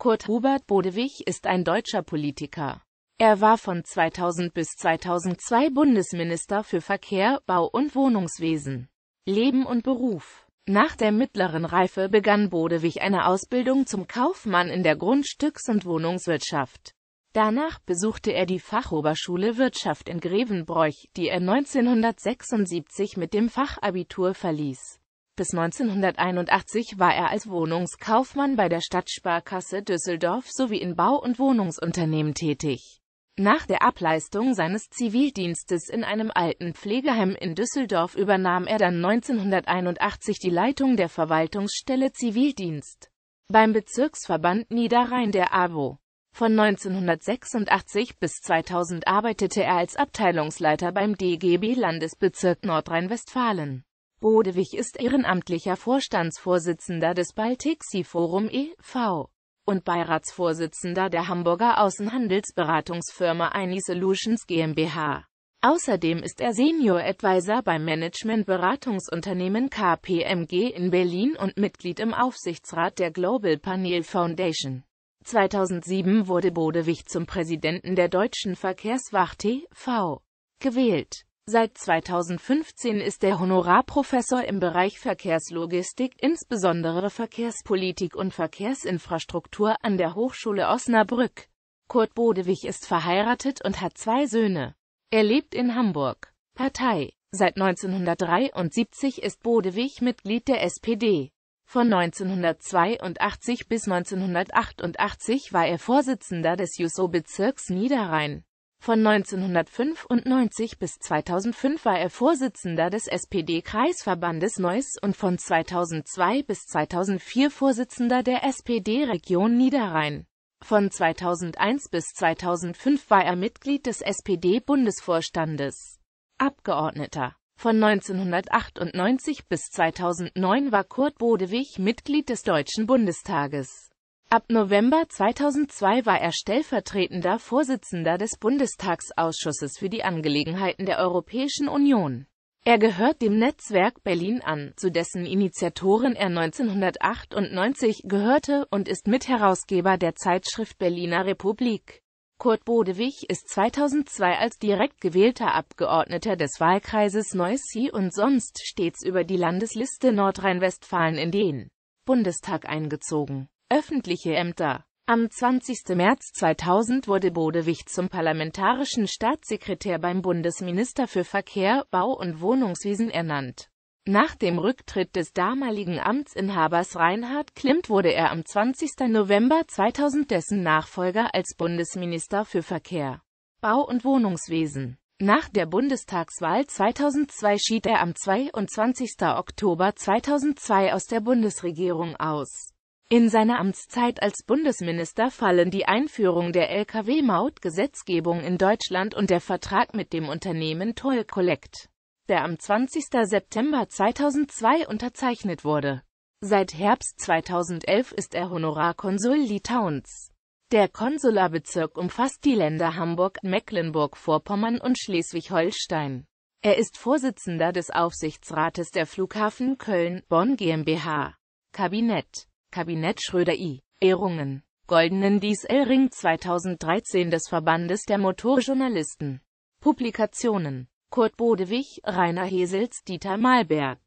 Kurt Hubert Bodewig ist ein deutscher Politiker. Er war von 2000 bis 2002 Bundesminister für Verkehr, Bau und Wohnungswesen, Leben und Beruf. Nach der mittleren Reife begann Bodewig eine Ausbildung zum Kaufmann in der Grundstücks- und Wohnungswirtschaft. Danach besuchte er die Fachoberschule Wirtschaft in Grevenbroich, die er 1976 mit dem Fachabitur verließ. Bis 1981 war er als Wohnungskaufmann bei der Stadtsparkasse Düsseldorf sowie in Bau- und Wohnungsunternehmen tätig. Nach der Ableistung seines Zivildienstes in einem alten Pflegeheim in Düsseldorf übernahm er dann 1981 die Leitung der Verwaltungsstelle Zivildienst beim Bezirksverband Niederrhein der AWO. Von 1986 bis 2000 arbeitete er als Abteilungsleiter beim DGB Landesbezirk Nordrhein-Westfalen. Bodewig ist ehrenamtlicher Vorstandsvorsitzender des Baltic Sea Forum e.V. und Beiratsvorsitzender der Hamburger Außenhandelsberatungsfirma Enisolutions GmbH. Außerdem ist er Senior Advisor beim Managementberatungsunternehmen KPMG in Berlin und Mitglied im Aufsichtsrat der Global Panel Foundation. 2007 wurde Bodewig zum Präsidenten der Deutschen Verkehrswacht TV e gewählt. Seit 2015 ist er Honorarprofessor im Bereich Verkehrslogistik, insbesondere Verkehrspolitik und Verkehrsinfrastruktur an der Hochschule Osnabrück. Kurt Bodewig ist verheiratet und hat zwei Söhne. Er lebt in Hamburg. Partei Seit 1973 ist Bodewig Mitglied der SPD. Von 1982 bis 1988 war er Vorsitzender des jusso bezirks Niederrhein. Von 1995 bis 2005 war er Vorsitzender des SPD-Kreisverbandes Neuss und von 2002 bis 2004 Vorsitzender der SPD-Region Niederrhein. Von 2001 bis 2005 war er Mitglied des SPD-Bundesvorstandes. Abgeordneter von 1998 bis 2009 war Kurt Bodewig Mitglied des Deutschen Bundestages. Ab November 2002 war er stellvertretender Vorsitzender des Bundestagsausschusses für die Angelegenheiten der Europäischen Union. Er gehört dem Netzwerk Berlin an, zu dessen Initiatoren er 1998 gehörte und ist Mitherausgeber der Zeitschrift Berliner Republik. Kurt Bodewig ist 2002 als direkt gewählter Abgeordneter des Wahlkreises Neussie und sonst stets über die Landesliste Nordrhein-Westfalen in den Bundestag eingezogen. Öffentliche Ämter Am 20. März 2000 wurde Bodewicht zum parlamentarischen Staatssekretär beim Bundesminister für Verkehr, Bau und Wohnungswesen ernannt. Nach dem Rücktritt des damaligen Amtsinhabers Reinhard Klimt wurde er am 20. November 2000 dessen Nachfolger als Bundesminister für Verkehr, Bau und Wohnungswesen. Nach der Bundestagswahl 2002 schied er am 22. Oktober 2002 aus der Bundesregierung aus. In seiner Amtszeit als Bundesminister fallen die Einführung der Lkw-Maut-Gesetzgebung in Deutschland und der Vertrag mit dem Unternehmen Toll Collect, der am 20. September 2002 unterzeichnet wurde. Seit Herbst 2011 ist er Honorarkonsul Litauens. Der Konsularbezirk umfasst die Länder Hamburg, Mecklenburg-Vorpommern und Schleswig-Holstein. Er ist Vorsitzender des Aufsichtsrates der Flughafen Köln-Bonn GmbH. Kabinett Kabinett Schröder I. Ehrungen. Goldenen Dieselring 2013 des Verbandes der Motorjournalisten. Publikationen Kurt Bodewig, Rainer Hesels, Dieter Malberg